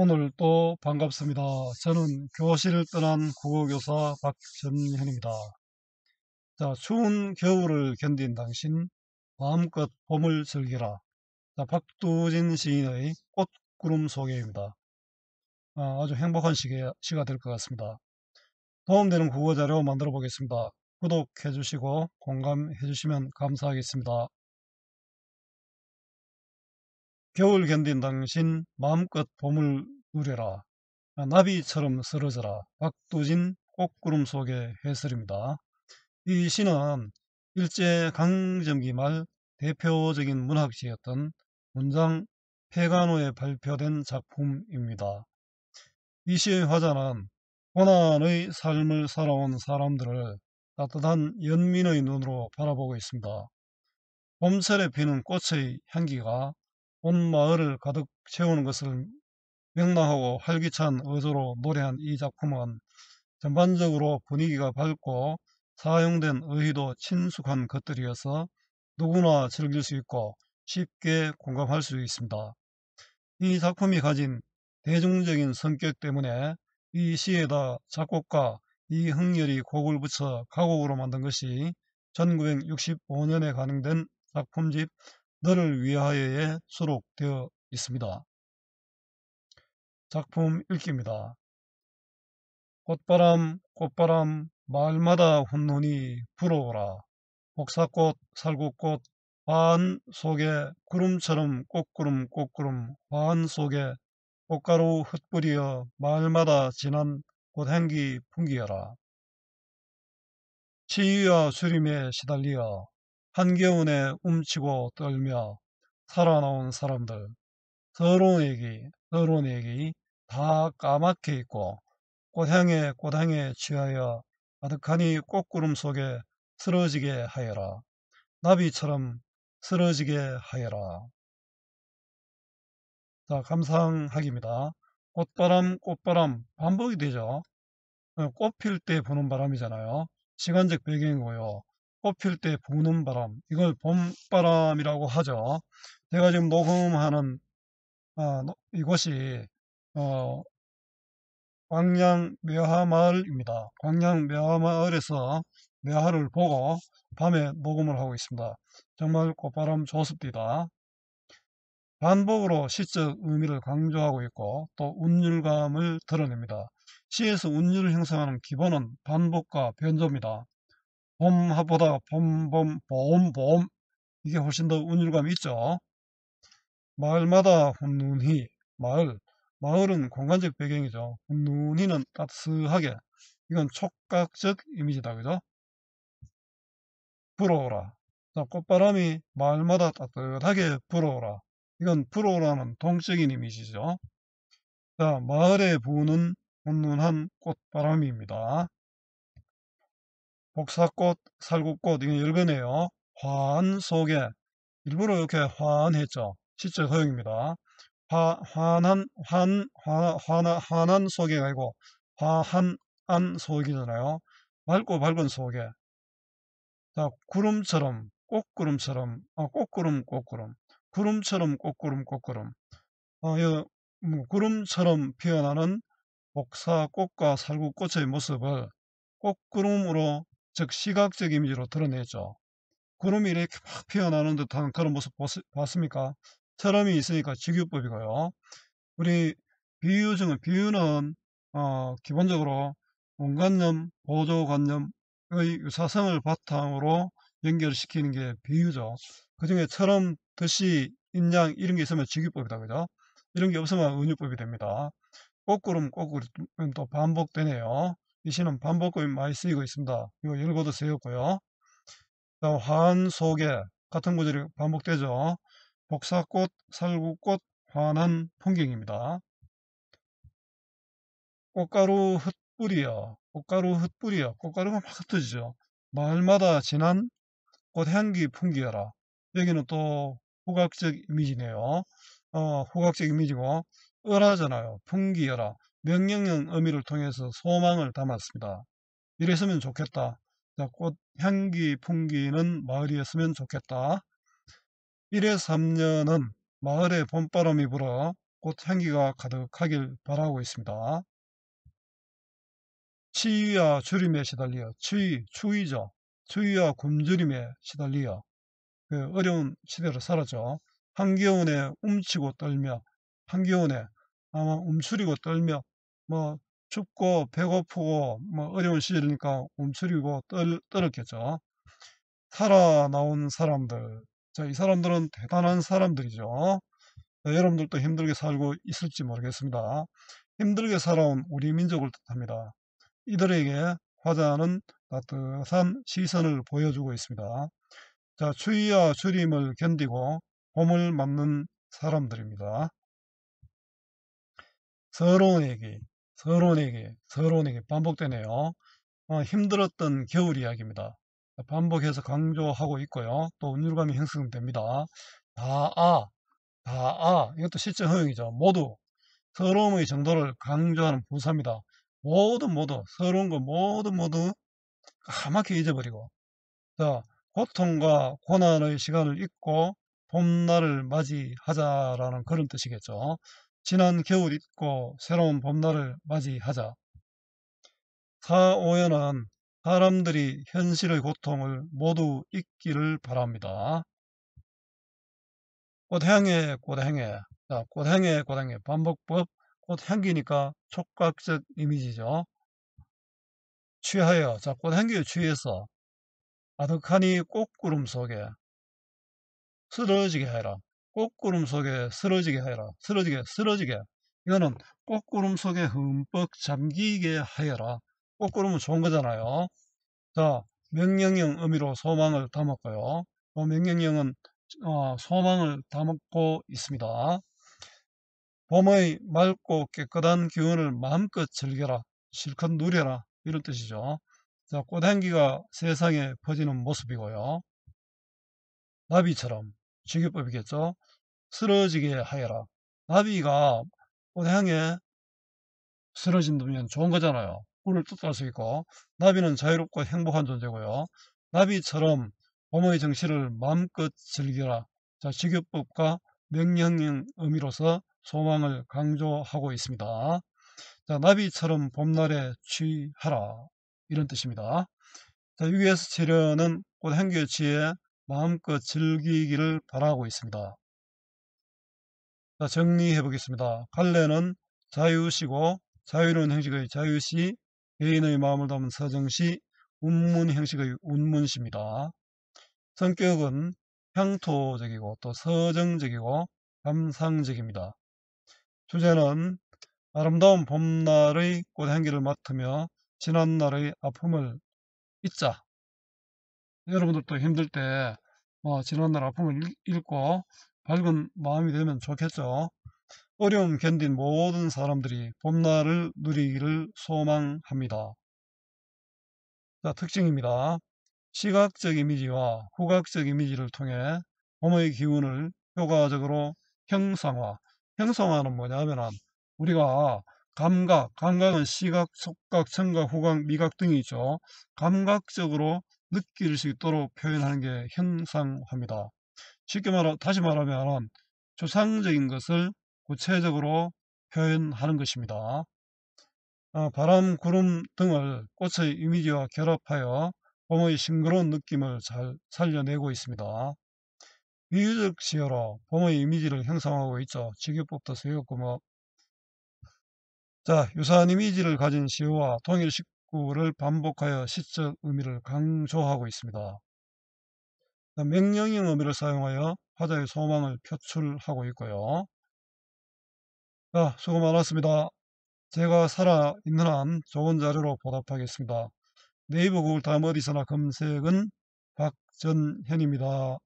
오늘도 반갑습니다. 저는 교실을 떠난 국어교사 박전현입니다. 자, 추운 겨울을 견딘 당신 마음껏 봄을 즐기라. 자, 박두진 시인의 꽃구름 소개입니다. 아, 주 행복한 시계, 시가 될 것 같습니다. 도움되는 국어자료 만들어 보겠습니다. 구독해 주시고 공감해 주시면 감사하겠습니다. 겨울 견딘 당신 마음껏 봄을 누려라. 나비처럼 쓰러져라. 박두진 꽃구름 속의 해설입니다. 이 시는 일제 강점기 말 대표적인 문학시였던 문장 페간호에 발표된 작품입니다. 이 시의 화자는 고난의 삶을 살아온 사람들을 따뜻한 연민의 눈으로 바라보고 있습니다. 봄철에 피는 꽃의 향기가 온 마을을 가득 채우는 것을 명랑하고 활기찬 어조로 노래한 이 작품은 전반적으로 분위기가 밝고 사용된 의의도 친숙한 것들이어서 누구나 즐길 수 있고 쉽게 공감할 수 있습니다. 이 작품이 가진 대중적인 성격 때문에 이 시에다 작곡가 이흥렬이 곡을 붙여 가곡으로 만든 것이 1965년에 가능된 작품집 너를 위하여에 수록되어 있습니다. 작품 읽기입니다. 꽃바람 꽃바람 마을마다 훈훈히 불어오라. 복사꽃 살구꽃 화한 속에 구름처럼 꽃구름 꽃구름 화한 속에 꽃가루 흩뿌리어 마을마다 진한 꽃행기 풍기어라. 치유와 수림에 시달리어 한겨운에 움치고 떨며 살아나온 사람들 더러운 얘기 더러운 얘기 다 까맣게 있고 꽃향에 꽃향에 취하여 아득하니 꽃구름 속에 쓰러지게 하여라 나비처럼 쓰러지게 하여라 자 감상하기입니다 꽃바람 꽃바람 반복이 되죠 꽃필때 부는 바람이잖아요 시간적 배경이고요 뽑힐 때 부는 바람 이걸 봄바람이라고 하죠 제가 지금 녹음하는 아, 어, 이곳이 어, 광양 매화마을입니다 광양 매화마을에서 매화를 보고 밤에 녹음을 하고 있습니다 정말 꽃바람 좋습니다 반복으로 시적 의미를 강조하고 있고 또 운율감을 드러냅니다 시에서 운율을 형성하는 기본은 반복과 변조입니다 봄보다 하 봄봄 봄 봄 이게 훨씬 더 운율감이 있죠. 마을마다 훈눈히 마을 마을은 공간적 배경이죠. 훈눈히는 따스하게 이건 촉각적 이미지다 그죠? 불어오라 자, 꽃바람이 마을마다 따뜻하게 불어오라 이건 불어오라는 동적인 이미지죠. 자, 마을에 부는 훈훈한 꽃바람입니다. 복사꽃 살구꽃 이게 열거네요. 환 속에 일부러 이렇게 환했죠. 시적 허용입니다. 화, 환한, 환, 화, 환나 환한 속에 아니고 화한, 안 속이잖아요. 맑고 밝은 속에. 자, 구름처럼, 꽃구름처럼, 아, 꽃구름, 꽃구름. 구름처럼, 꽃구름, 꽃구름. 아, 여, 뭐, 구름처럼 피어나는 복사꽃과 살구꽃의 모습을 꽃구름으로 즉 시각적 이미지로 드러내죠. 구름이 이렇게 막 피어나는 듯한 그런 모습 봤습니까? 처럼이 있으니까 직유법이고요. 우리 비유증은 비유는 어, 기본적으로 원관념, 보조관념의 유사성을 바탕으로 연결시키는 게 비유죠. 그 중에 처럼, 뜻이, 인양 이런 게 있으면 직유법이다. 그죠? 이런 게 없으면 은유법이 됩니다. 꼬구름꼬구름또 반복되네요. 이 시는 반복음이 많이 쓰이고 있습니다. 이거 열고도 쓰였고요. 환 속에 같은 구절이 반복되죠. 복사꽃, 살구꽃, 환한 풍경입니다. 꽃가루 흩뿌리여, 꽃가루 흩뿌리여, 꽃가루가 막 흩어지죠. 마을마다 진한 꽃향기 풍기여라. 여기는 또 후각적 이미지네요. 어, 후각적 이미지고, 을하잖아요. 풍기여라. 명령형 의미를 통해서 소망을 담았습니다. 이랬으면 좋겠다. 꽃 향기 풍기는 마을이었으면 좋겠다. 1회 3년은 마을에 봄바람이 불어 꽃향기가 가득하길 바라고 있습니다. 추위와 주림에 시달려 추위, 추위죠. 추위와 굶주림에 시달려 그 어려운 시대로 살았죠. 한겨운에 움치고 떨며 한겨운에 아마 어, 뭐 움츠리고 떨며 뭐 춥고 배고프고 뭐 어려운 시절이니까 움츠리고 떨, 떨었겠죠. 살아나온 사람들 자, 이 사람들은 대단한 사람들이죠. 자, 네, 여러분들도 힘들게 살고 있을지 모르겠습니다. 힘들게 살아온 우리 민족을 뜻합니다. 이들에게 화자는 따뜻한 시선을 보여주고 있습니다. 자, 추위와 추림을 견디고 봄을 맞는 사람들입니다. 서러운 얘기, 서러운 얘기, 서러운 얘기 반복되네요. 어, 힘들었던 겨울 이야기입니다. 반복해서 강조하고 있고요. 또 운율감이 형성됩니다. 다아, 다아 이것도 실제 허용이죠. 모두 서러움의 정도를 강조하는 부사입니다 모두 모두 서러운 거 모두 모두 까맣게 잊어버리고 자 고통과 고난의 시간을 잊고 봄날을 맞이하자라는 그런 뜻이겠죠. 지난 겨울 잊고 새로운 봄날을 맞이하자. 4 5연은 사람들이 현실의 고통을 모두 잊기를 바랍니다. 꽃향해꽃향해 자, 꽃향해꽃향해 반복법 꽃향기니까 촉각적 이미지죠. 취하여 자, 꽃향기에 취해서 아득하니 꽃구름 속에 쓰러지게 해라. 꽃구름 속에 쓰러지게 하여라. 쓰러지게, 쓰러지게. 이거는 꽃구름 속에 흠뻑 잠기게 하여라. 꽃구름은 좋은 거잖아요. 자, 명령형 의미로 소망을 담았고요. 또 어, 명령형은 어, 소망을 담고 있습니다. 봄의 맑고 깨끗한 기운을 마음껏 즐겨라. 실컷 누려라. 이런 뜻이죠. 자, 꽃향기가 세상에 퍼지는 모습이고요. 나비처럼 지규법이겠죠. 쓰러지게 하여라. 나비가 향에 쓰러진다면 좋은 거잖아요. 운을 뜻할 수 있고 나비는 자유롭고 행복한 존재고요. 나비처럼 봄의 정신을 마음껏 즐겨라 자, 직교법과 명령형 의미로서 소망을 강조하고 있습니다. 자, 나비처럼 봄날에 취하라. 이런 뜻입니다. 자, 6에서 7려는 꽃 행교의 지혜 마음껏 즐기기를 바라고 있습니다. 자, 정리해 보겠습니다. 갈래는 자유시고 자유로운 형식의 자유시, 개인의 마음을 담은 서정시, 운문 형식의 운문시입니다. 성격은 향토적이고 또 서정적이고 감상적입니다. 주제는 아름다운 봄날의 꽃향기를 맡으며 지난날의 아픔을 잊자 여러분들도 힘들 때뭐 어, 지난날 아픔을 읽고 밝은 마음이 되면 좋겠죠. 어려움 견딘 모든 사람들이 봄날을 누리기를 소망합니다. 자, 특징입니다. 시각적 이미지와 후각적 이미지를 통해 봄의 기운을 효과적으로 형상화. 형상화는 뭐냐면 우리가 감각, 감각은 시각, 속각, 청각, 후각, 미각 등이 있죠. 감각적으로 느낄 수 있도록 표현하는 게 형상화입니다. 쉽게 말하, 다시 말하면 추상적인 것을 구체적으로 표현하는 것입니다. 아, 바람, 구름 등을 꽃의 이미지와 결합하여 봄의 싱그러운 느낌을 잘 살려내고 있습니다. 비유적 시어로 봄의 이미지를 형성하고 있죠. 지교법도 세웠고 뭐. 자, 유사한 이미지를 가진 시어와 동일식 구를 반복하여 시적 의미를 강조하고 있습니다. 맹령형 의미를 사용하여 화자의 소망을 표출하고 있고요. 자, 수고 많았습니다. 제가 살아있는 한 좋은 자료로 보답하겠습니다. 네이버 구글 다음 어디서나 검색은 박전현입니다.